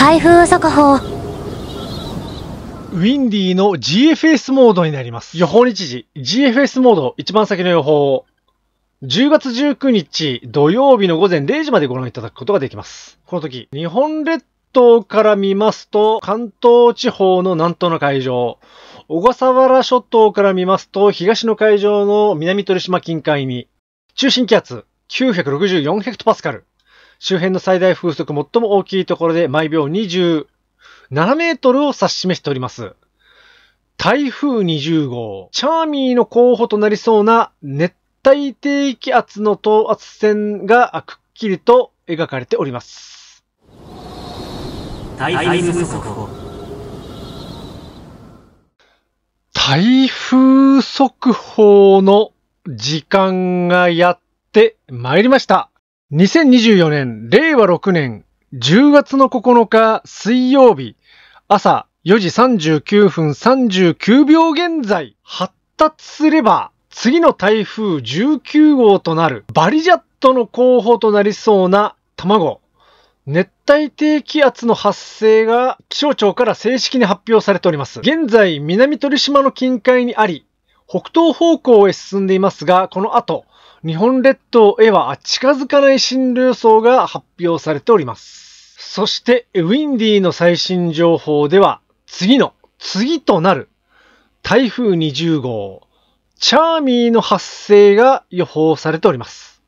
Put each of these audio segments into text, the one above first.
台風速報ウィンディの GFS モードになります。予報日時、GFS モード、一番先の予報。10月19日土曜日の午前0時までご覧いただくことができます。この時、日本列島から見ますと、関東地方の南東の海上、小笠原諸島から見ますと、東の海上の南鳥島近海に、中心気圧964ヘクトパスカル、周辺の最大風速最も大きいところで毎秒27メートルを指し示しております。台風20号、チャーミーの候補となりそうな熱帯低気圧の等圧線がくっきりと描かれております。台風速報。台風速報の時間がやってまいりました。2024年、令和6年10月の9日水曜日、朝4時39分39秒現在、発達すれば、次の台風19号となるバリジャットの候補となりそうな卵、熱帯低気圧の発生が気象庁から正式に発表されております。現在、南鳥島の近海にあり、北東方向へ進んでいますが、この後、日本列島へは近づかない進路予想が発表されております。そして、ウィンディの最新情報では、次の、次となる、台風20号、チャーミーの発生が予報されております。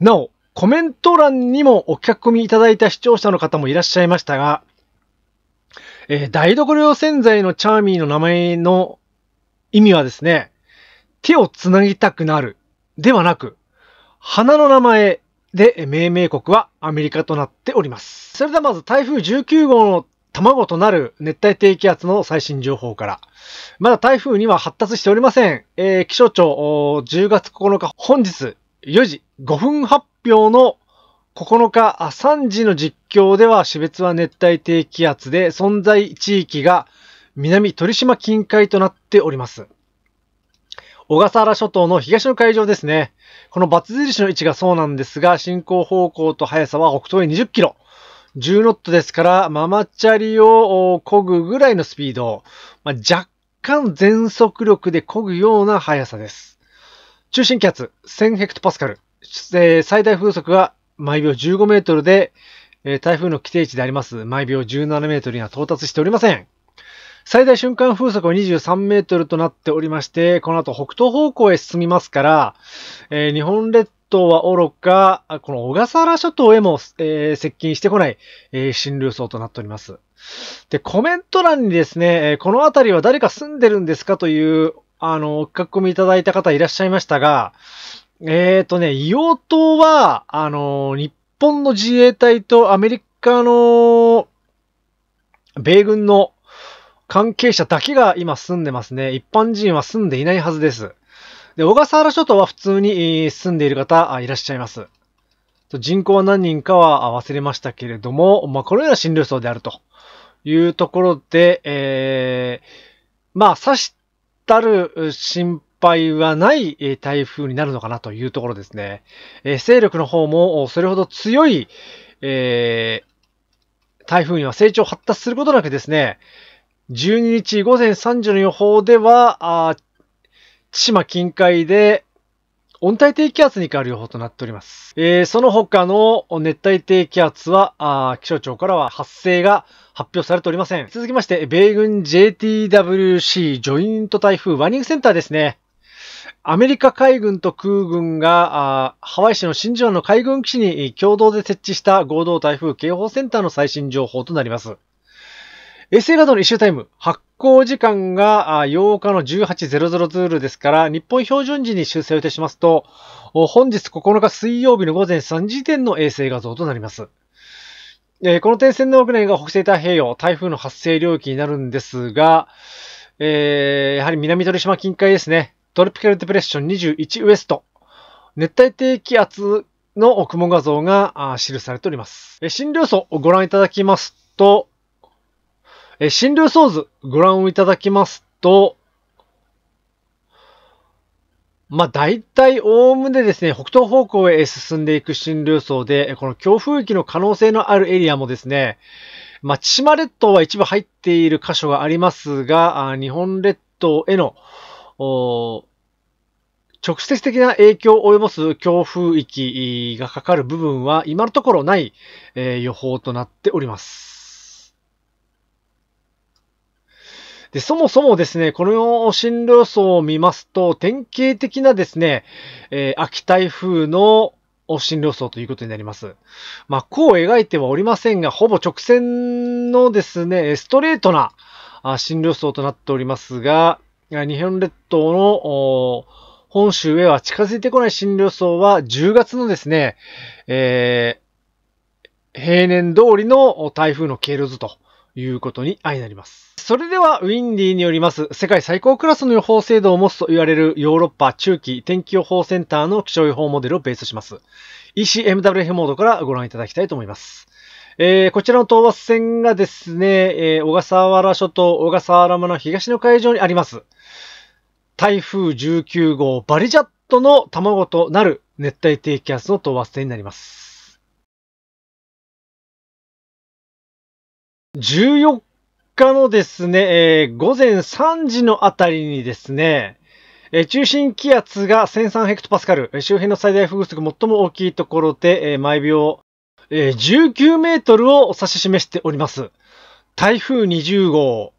なお、コメント欄にもお書き込みいただいた視聴者の方もいらっしゃいましたが、えー、台所用洗剤のチャーミーの名前の意味はですね、手をつなぎたくなる、ではなく、花の名前で命名国はアメリカとなっております。それではまず台風19号の卵となる熱帯低気圧の最新情報から。まだ台風には発達しておりません。えー、気象庁10月9日本日4時5分発表の9日3時の実況では死別は熱帯低気圧で存在地域が南鳥島近海となっております。小笠原諸島の東の海上ですね。このバツ印の位置がそうなんですが、進行方向と速さは北東へ20キロ。10ノットですから、ママチャリを漕ぐぐらいのスピード。まあ、若干全速力で漕ぐような速さです。中心気圧1000ヘクトパスカル。え最大風速は毎秒15メートルで、え台風の規定値であります。毎秒17メートルには到達しておりません。最大瞬間風速は23メートルとなっておりまして、この後北東方向へ進みますから、えー、日本列島はおろか、この小笠原諸島へも、えー、接近してこない、えー、新流層となっております。で、コメント欄にですね、この辺りは誰か住んでるんですかという、あの、書き込みいただいた方いらっしゃいましたが、えっ、ー、とね、硫黄島は、あの、日本の自衛隊とアメリカの米軍の関係者だけが今住んでますね。一般人は住んでいないはずです。で、小笠原諸島は普通に住んでいる方いらっしゃいます。人口は何人かは忘れましたけれども、まあ、こうな診療層であるというところで、えー、まあ、したる心配はない台風になるのかなというところですね。えー、勢力の方もそれほど強い、えー、台風には成長発達することなくですね、12日午前3時の予報では、あ千島近海で温帯低気圧に変わる予報となっております。えー、その他の熱帯低気圧はあ、気象庁からは発生が発表されておりません。続きまして、米軍 JTWC ジョイント台風ワーニングセンターですね。アメリカ海軍と空軍が、ハワイ市の新庄の海軍基地に共同で設置した合同台風警報センターの最新情報となります。SA 画ドの一周タイム、発行時間が8日の18.00ツールですから、日本標準時に修正をいたしますと、本日9日水曜日の午前3時点の衛星画像となります。えー、この点線の枠内が北西太平洋、台風の発生領域になるんですが、えー、やはり南鳥島近海ですね。トロピカルデプレッション21ウエスト。熱帯低気圧の雲画像が記されております。えー、診療層をご覧いただきますと、えー、新流ソーズご覧いただきますと、まあ、大体、おおむねですね、北東方向へ進んでいく新流層で、この強風域の可能性のあるエリアもですね、まあ、千島列島は一部入っている箇所がありますが、日本列島への、直接的な影響を及ぼす強風域がかかる部分は今のところない、えー、予報となっております。で、そもそもですね、この進路予想を見ますと、典型的なですね、えー、秋台風の進路予想ということになります。まあ、こう描いてはおりませんが、ほぼ直線のですね、ストレートな進路予想となっておりますが、日本列島の本州へは近づいてこない進路予想は10月のですね、えー、平年通りの台風の経路図ということに相なります。それでは、ウィンディによります、世界最高クラスの予報制度を持つと言われるヨーロッパ中期天気予報センターの気象予報モデルをベースします。ECMWF モードからご覧いただきたいと思います。えー、こちらの等圧線がですね、えー、小笠原諸島、小笠原村東の海上にあります。台風19号バリジャットの卵となる熱帯低気圧の等圧線になります。14日のですね、えー、午前3時のあたりにですね、えー、中心気圧が1003ヘクトパスカル、周辺の最大風速最も大きいところで、えー、毎秒、えー、19メートルを指し示しております。台風20号、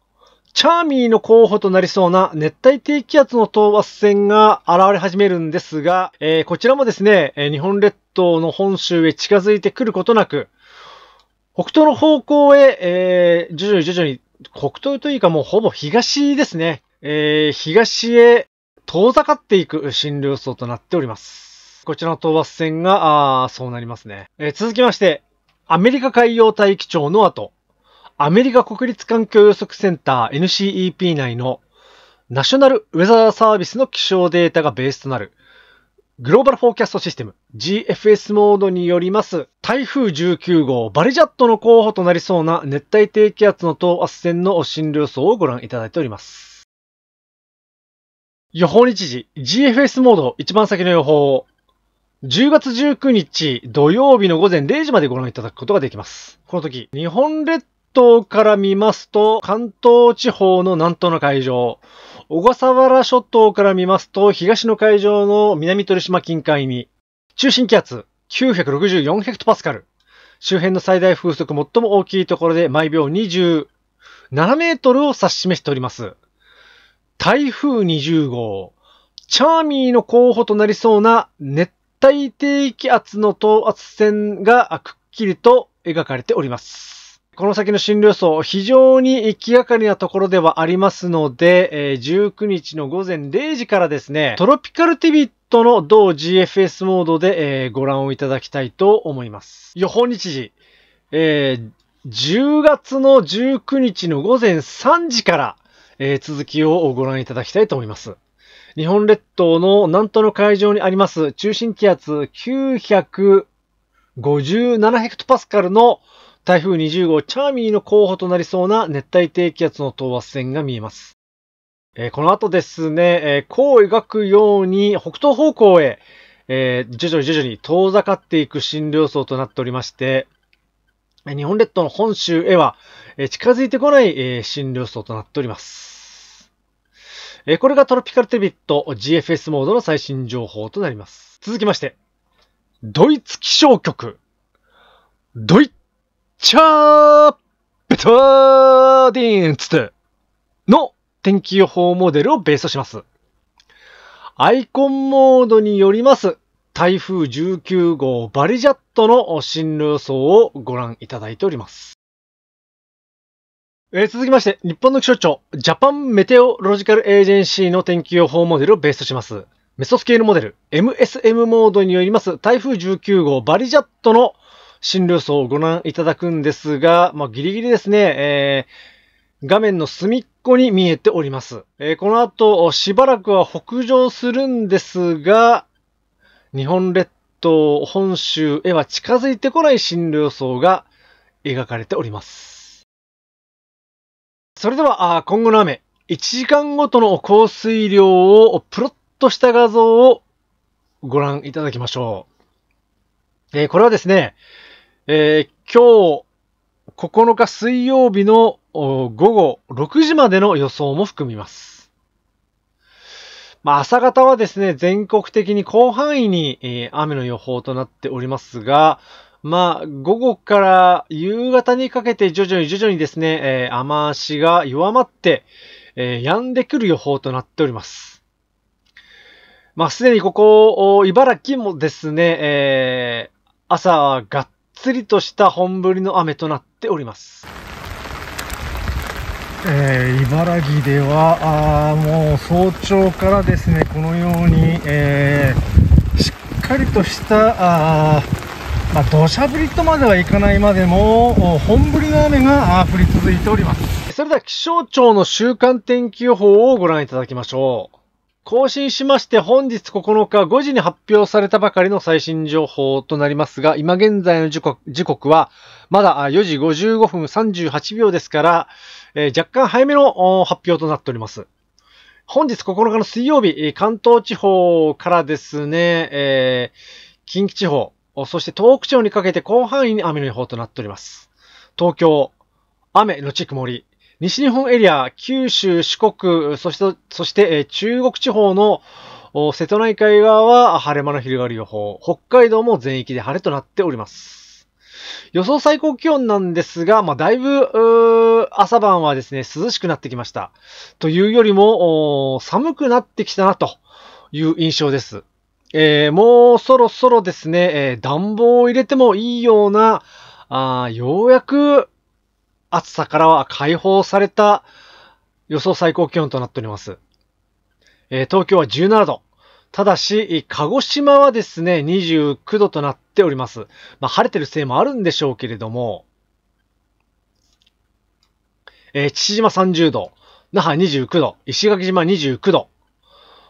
チャーミーの候補となりそうな熱帯低気圧の等圧線が現れ始めるんですが、えー、こちらもですね、日本列島の本州へ近づいてくることなく、北東の方向へ、えー、徐々に徐々に、北東というかもうほぼ東ですね。えー、東へ遠ざかっていく進路予想となっております。こちらの東伐線が、あそうなりますね。えー、続きまして、アメリカ海洋大気庁の後、アメリカ国立環境予測センター NCEP 内のナショナルウェザーサービスの気象データがベースとなるグローバルフォーキャストシステム GFS モードによります台風19号バリジャットの候補となりそうな熱帯低気圧の等圧線の進路予想をご覧いただいております。予報日時 GFS モード一番先の予報10月19日土曜日の午前0時までご覧いただくことができます。この時、日本列島から見ますと関東地方の南東の海上、小笠原諸島から見ますと、東の海上の南鳥島近海に、中心気圧964ヘクトパスカル。周辺の最大風速最も大きいところで毎秒27メートルを指し示しております。台風20号。チャーミーの候補となりそうな熱帯低気圧の等圧線がくっきりと描かれております。この先の診療想、非常に行きがかりなところではありますので、えー、19日の午前0時からですね、トロピカルティビットの同 GFS モードで、えー、ご覧をいただきたいと思います。予報日時、えー、10月の19日の午前3時から、えー、続きをご覧いただきたいと思います。日本列島の南東の海上にあります中心気圧957ヘクトパスカルの台風20号チャーミーの候補となりそうな熱帯低気圧の等圧線が見えます。えー、この後ですね、えー、弧を描くように北東方向へ、えー、徐々に徐々に遠ざかっていく新領層となっておりまして、日本列島の本州へは、えー、近づいてこない、えー、新領層となっております。えー、これがトロピカルテビット GFS モードの最新情報となります。続きまして、ドイツ気象局、ドイツチャーベターディーンツの天気予報モデルをベースとします。アイコンモードによります台風19号バリジャットの進路予想をご覧いただいております。え続きまして、日本の気象庁、ジャパンメテオロジカルエージェンシーの天気予報モデルをベースとします。メソスケールモデル、MSM モードによります台風19号バリジャットの診療層をご覧いただくんですが、まあ、ギリギリですね、えー、画面の隅っこに見えております。えー、この後、しばらくは北上するんですが、日本列島、本州へは近づいてこない診療層が描かれております。それでは、あ今後の雨、1時間ごとの降水量をプロットした画像をご覧いただきましょう。えー、これはですね、えー、今日9日水曜日の午後6時までの予想も含みます。まあ、朝方はですね、全国的に広範囲に、えー、雨の予報となっておりますが、まあ、午後から夕方にかけて徐々に徐々にですね、えー、雨足が弱まって、えー、止んでくる予報となっております。まあ、すでにここ、茨城もですね、えー、朝がっつりとした本降りの雨となっております。えー、茨城ではあもう早朝からですねこのように、えー、しっかりとしたあ、まあ、土砂降りとまではいかないまでも本降りの雨が降り続いておりますそれでは気象庁の週間天気予報をご覧いただきましょう。更新しまして本日9日5時に発表されたばかりの最新情報となりますが、今現在の時刻はまだ4時55分38秒ですから、えー、若干早めの発表となっております。本日9日の水曜日、関東地方からですね、えー、近畿地方、そして東北地方にかけて広範囲に雨の予報となっております。東京、雨のち曇り、西日本エリア、九州、四国、そして、そして中国地方の瀬戸内海側は晴れ間の広がる予報。北海道も全域で晴れとなっております。予想最高気温なんですが、まあ、だいぶ、朝晩はですね、涼しくなってきました。というよりも、寒くなってきたなという印象です。えー、もうそろそろですね、えー、暖房を入れてもいいような、あようやく暑さからは解放された予想最高気温となっております。えー、東京は17度。ただし、鹿児島はですね、29度となっております。まあ、晴れてるせいもあるんでしょうけれども、えー、父島30度、那覇29度、石垣島29度、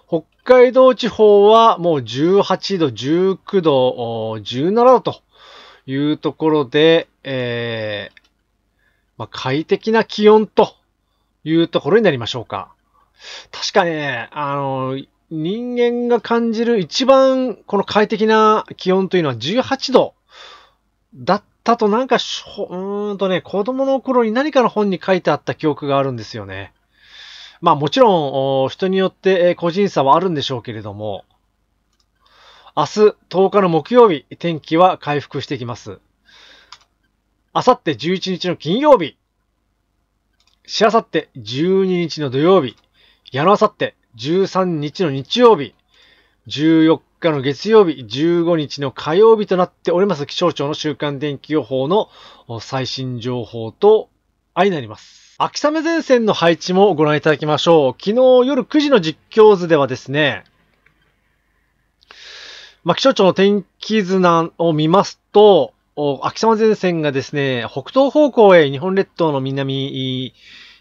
北海道地方はもう18度、19度、17度というところで、えー、まあ、快適な気温というところになりましょうか。確かね、あの、人間が感じる一番この快適な気温というのは18度だったとなんかしょ、うーんとね、子供の頃に何かの本に書いてあった記憶があるんですよね。まあもちろん、人によって個人差はあるんでしょうけれども、明日10日の木曜日、天気は回復してきます。あさって11日の金曜日、しあさって12日の土曜日、やのあさって13日の日曜日、14日の月曜日、15日の火曜日となっております。気象庁の週間天気予報の最新情報と相なります。秋雨前線の配置もご覧いただきましょう。昨日夜9時の実況図ではですね、まあ、気象庁の天気図なを見ますと、秋雨前線がですね、北東方向へ日本列島の南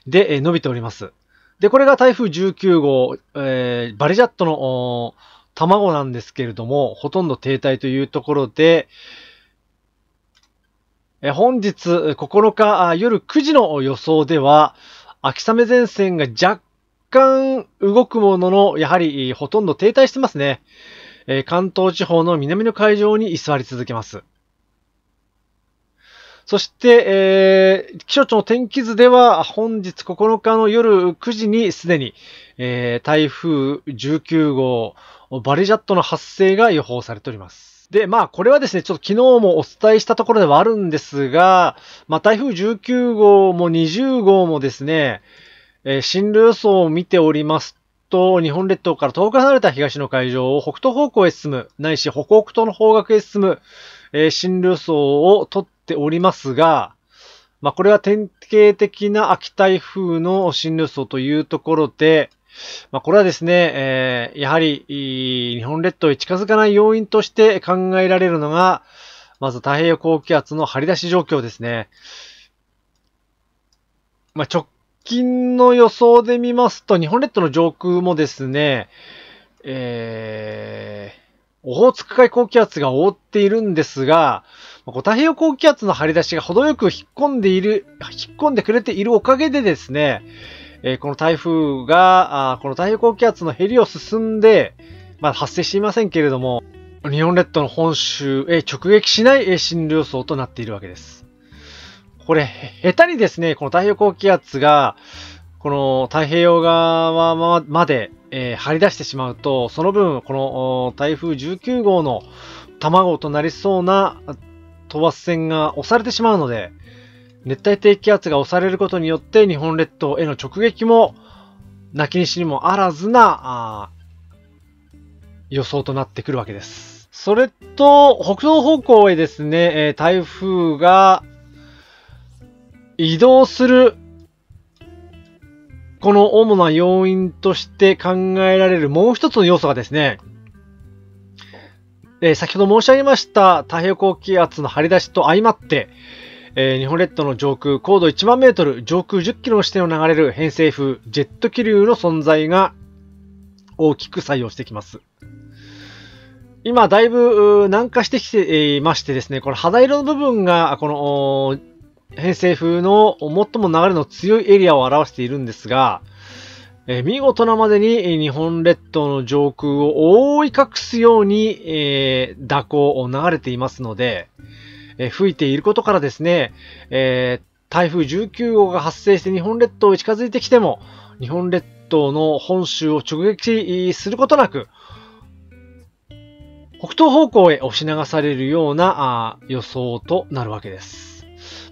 で伸びております。で、これが台風19号、えー、バリジャットの卵なんですけれども、ほとんど停滞というところで、え本日9日夜9時の予想では、秋雨前線が若干動くものの、やはりほとんど停滞してますね。え関東地方の南の海上に居座り続けます。そして、えー、気象庁の天気図では、本日9日の夜9時にすでに、えー、台風19号、バリジャットの発生が予報されております。で、まあ、これはですね、ちょっと昨日もお伝えしたところではあるんですが、まあ、台風19号も20号もですね、えー、進路予想を見ておりますと、日本列島から遠く離れた東の海上を北東方向へ進む、ないし北北東の方角へ進む、えー、進路予想をとっておりますが、まあ、これは典型的な秋台風の進路予想というところで、まあ、これはですね、えー、やはり日本列島に近づかない要因として考えられるのが、まず太平洋高気圧の張り出し状況ですね。まあ、直近の予想で見ますと、日本列島の上空もですね、えー、オホーツク海高気圧が覆っているんですが、太平洋高気圧の張り出しが程よく引っ込んでいる、引っ込んでくれているおかげでですね、えー、この台風が、あこの太平洋高気圧のへりを進んで、まあ、発生していませんけれども、日本列島の本州へ直撃しない進路予想となっているわけです。これ、下手にですね、この太平洋高気圧が、この太平洋側まで、えー、張り出してしまうと、その分、この台風19号の卵となりそうな等圧線が押されてしまうので、熱帯低気圧が押されることによって日本列島への直撃も、泣きにしにもあらずな、予想となってくるわけです。それと、北東方向へですね、え台風が移動する、この主な要因として考えられるもう一つの要素がですね、えー、先ほど申し上げました太平洋高気圧の張り出しと相まって、えー、日本列島の上空、高度1万メートル、上空10キロの視点を流れる偏西風、ジェット気流の存在が大きく作用してきます。今、だいぶ南下してきていましてですね、この肌色の部分が、この偏西風の最も流れの強いエリアを表しているんですが、えー、見事なまでに日本列島の上空を覆い隠すように、えー、蛇行を流れていますので、えー、吹いていることからですね、え台風19号が発生して日本列島に近づいてきても、日本列島の本州を直撃することなく、北東方向へ押し流されるような予想となるわけです。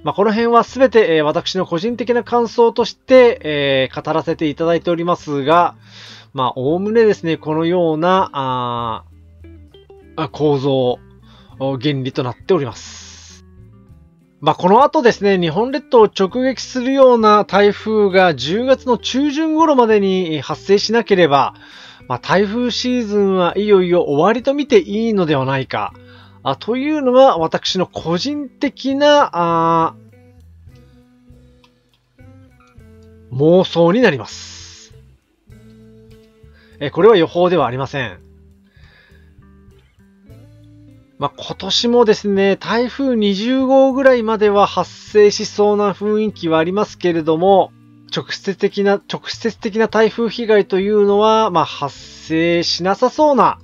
まあ、この辺は全て、え私の個人的な感想として、えー、語らせていただいておりますが、まあ、おおむねですね、このような、あ構造、原理となっております。まあ、この後ですね、日本列島を直撃するような台風が10月の中旬頃までに発生しなければ、まあ、台風シーズンはいよいよ終わりと見ていいのではないか。あというのは、私の個人的な、あ妄想になります。え、これは予報ではありません。まあ、今年もですね、台風20号ぐらいまでは発生しそうな雰囲気はありますけれども、直接的な、直接的な台風被害というのは、まあ、発生しなさそうな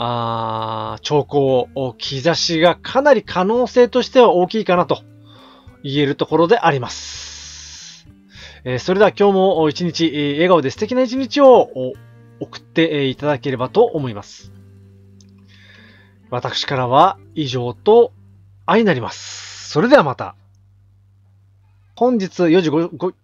あ兆候、兆しがかなり可能性としては大きいかなと言えるところであります。えー、それでは今日も一日、えー、笑顔で素敵な一日を送っていただければと思います。私からは以上と愛になります。それではまた。本日4時 5, 5